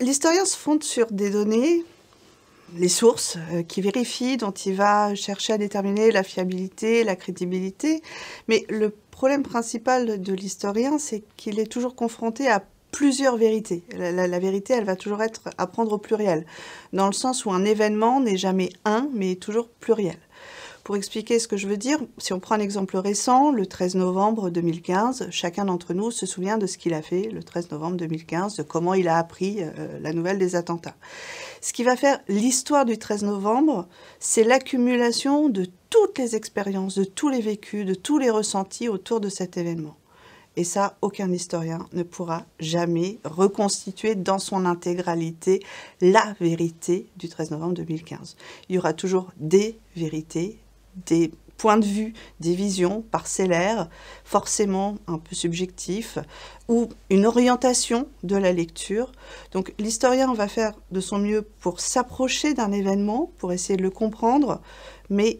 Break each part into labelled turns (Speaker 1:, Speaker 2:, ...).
Speaker 1: L'historien se fonde sur des données, les sources euh, qui vérifient, dont il va chercher à déterminer la fiabilité, la crédibilité. Mais le problème principal de l'historien, c'est qu'il est toujours confronté à plusieurs vérités. la, vérité, elle va toujours être à prendre au pluriel, dans le sens où un événement n'est jamais un, mais toujours pluriel. Pour expliquer ce que je veux dire, si on prend un exemple récent, le 13 novembre 2015, chacun d'entre nous se souvient de ce qu'il a fait le 13 novembre 2015, de comment il a appris euh, la nouvelle des attentats. Ce qui va faire l'histoire du 13 novembre, c'est l'accumulation de toutes les expériences, de tous les vécus, de tous les ressentis autour de cet événement. Et ça, aucun historien ne pourra jamais reconstituer dans son intégralité la vérité du 13 novembre 2015. Il y aura toujours des vérités, des points de vue, des visions parcellaires, forcément un peu subjectifs, ou une orientation de la lecture. Donc l'historien va faire de son mieux pour s'approcher d'un événement, pour essayer de le comprendre, mais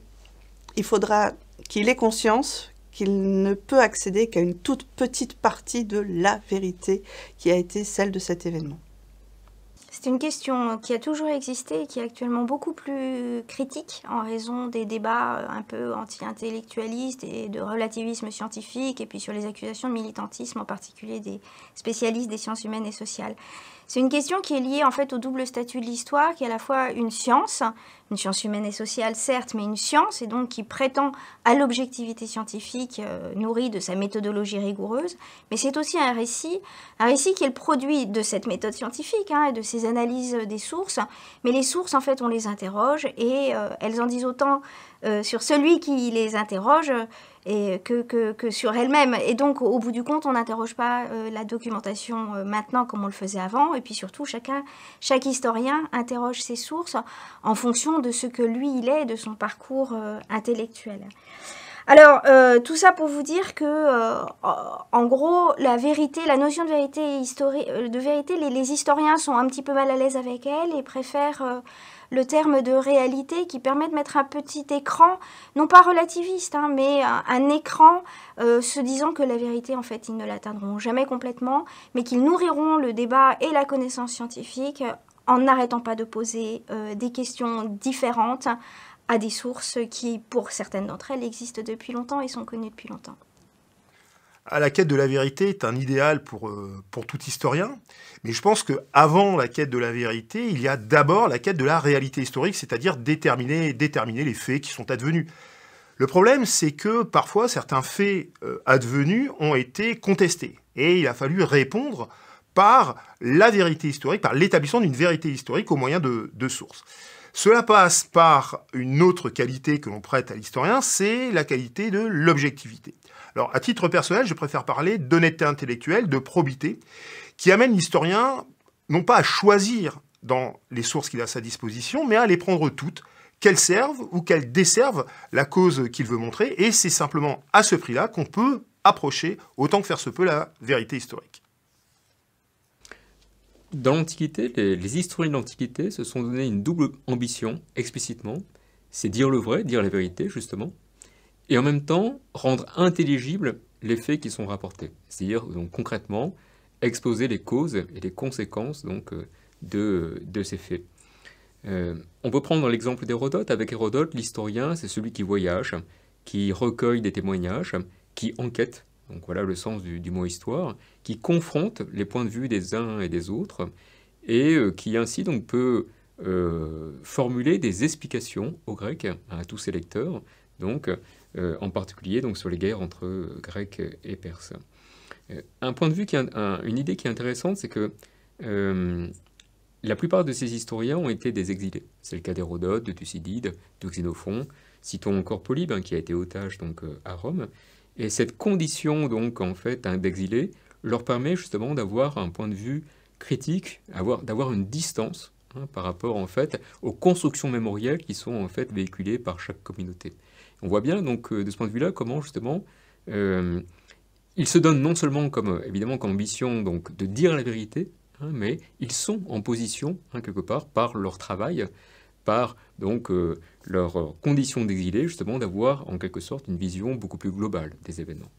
Speaker 1: il faudra qu'il ait conscience qu'il ne peut accéder qu'à une toute petite partie de la vérité qui a été celle de cet événement.
Speaker 2: C'est une question qui a toujours existé et qui est actuellement beaucoup plus critique en raison des débats euh, un peu anti-intellectualistes et de relativisme scientifique et puis sur les accusations de militantisme en particulier des spécialistes des sciences humaines et sociales. C'est une question qui est liée en fait au double statut de l'histoire, qui est à la fois une science, une science humaine et sociale certes, mais une science, et donc qui prétend à l'objectivité scientifique euh, nourrie de sa méthodologie rigoureuse, mais c'est aussi un récit, un récit qui est le produit de cette méthode scientifique hein, et de ces analyses des sources, mais les sources en fait on les interroge et euh, elles en disent autant euh, sur celui qui les interroge euh, et que, sur elle-même. Et donc, au bout du compte, on n'interroge pas euh, la documentation maintenant comme on le faisait avant. Et puis surtout, chacun, chaque historien interroge ses sources en fonction de ce que lui, il est, de son parcours intellectuel. Alors, euh, tout ça pour vous dire que, euh, en gros, la vérité, la notion de vérité, euh, les, historiens sont un petit peu mal à l'aise avec elle et préfèrent le terme de réalité qui permet de mettre un petit écran, non pas relativiste, hein, mais un écran se disant que la vérité, en fait, ils ne l'atteindront jamais complètement, mais qu'ils nourriront le débat et la connaissance scientifique en n'arrêtant pas de poser des questions différentes à des sources qui, pour certaines d'entre elles, existent depuis longtemps et sont connues depuis longtemps.
Speaker 3: Ah, la quête de la vérité est un idéal pour, euh, pour tout historien, mais je pense qu'avant la quête de la vérité, il y a d'abord la quête de la réalité historique, c'est-à-dire déterminer, déterminer les faits qui sont advenus. Le problème, c'est que parfois certains faits euh, advenus ont été contestés, et il a fallu répondre par la vérité historique, par l'établissement d'une vérité historique au moyen de, de sources. Cela passe par une autre qualité que l'on prête à l'historien, c'est la qualité de l'objectivité. Alors, à titre personnel, je préfère parler d'honnêteté intellectuelle, de probité, qui amène l'historien non pas à choisir dans les sources qu'il a à sa disposition, mais à les prendre toutes, qu'elles servent ou qu'elles desservent la cause qu'il veut montrer, et c'est simplement à ce prix-là qu'on peut approcher, autant que faire se peut, la vérité historique.
Speaker 4: Dans l'Antiquité, les, historiens de l'Antiquité se sont donné une double ambition, explicitement. C'est dire le vrai, dire la vérité, justement, et en même temps rendre intelligibles les faits qui sont rapportés. C'est-à-dire, donc, concrètement, exposer les causes et les conséquences donc, euh, de, ces faits. Euh, on peut prendre l'exemple d'Hérodote. Avec Hérodote, l'historien, c'est celui qui voyage, qui recueille des témoignages, qui enquête donc voilà le sens du, mot histoire, qui confronte les points de vue des uns et des autres, et euh, qui ainsi donc peut euh, formuler des explications aux Grecs, à tous ses lecteurs, donc euh, en particulier donc sur les guerres entre Grecs et Perses. un point de vue, qui, une idée qui est intéressante, c'est que la plupart de ces historiens ont été des exilés. C'est le cas d'Hérodote, de Thucydide, de Xénophon. Citons encore Polybe, hein, qui a été otage donc, à Rome. Et cette condition, donc, en fait, hein, d'exilé, leur permet justement d'avoir un point de vue critique, d'avoir une distance hein, par rapport, en fait, aux constructions mémorielles qui sont, en fait, véhiculées par chaque communauté. On voit bien, donc, euh, de ce point de vue-là, comment, justement, euh, ils se donnent non seulement comme, euh, évidemment, comme ambition, donc, de dire la vérité, hein, mais ils sont en position, quelque part, par leur travail, par donc euh, condition conditions d'exilé, justement d'avoir en quelque sorte une vision beaucoup plus globale des événements.